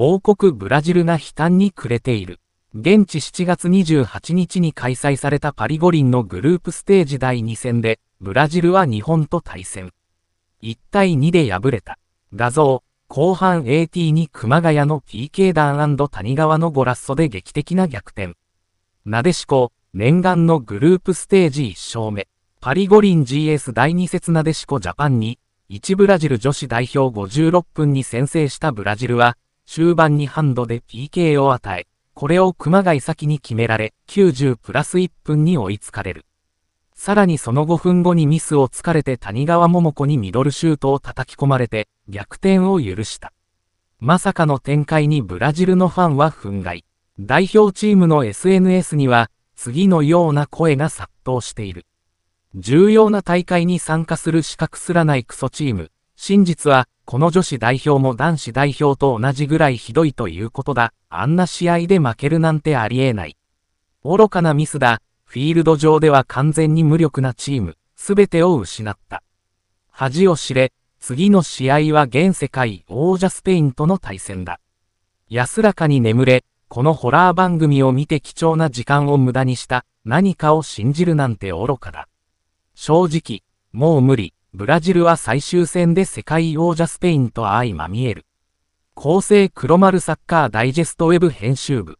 王国ブラジルが悲嘆に暮れている。現地7月28日に開催されたパリ五輪のグループステージ第2戦で、ブラジルは日本と対戦。1対2で敗れた。画像、後半 AT に熊谷の PK 弾谷川のゴラッソで劇的な逆転。なでしこ、念願のグループステージ1勝目。パリ五輪 GS 第2節なでしこジャパンに、1ブラジル女子代表56分に先制したブラジルは、終盤にハンドで PK を与え、これを熊谷先に決められ、90プラス1分に追いつかれる。さらにその5分後にミスをつかれて谷川桃子にミドルシュートを叩き込まれて、逆転を許した。まさかの展開にブラジルのファンは憤慨。代表チームの SNS には、次のような声が殺到している。重要な大会に参加する資格すらないクソチーム。真実は、この女子代表も男子代表と同じぐらいひどいということだ。あんな試合で負けるなんてありえない。愚かなミスだ。フィールド上では完全に無力なチーム、すべてを失った。恥を知れ、次の試合は現世界王者スペインとの対戦だ。安らかに眠れ、このホラー番組を見て貴重な時間を無駄にした、何かを信じるなんて愚かだ。正直、もう無理。ブラジルは最終戦で世界王者スペインと相まみえる。厚生黒丸サッカーダイジェストウェブ編集部。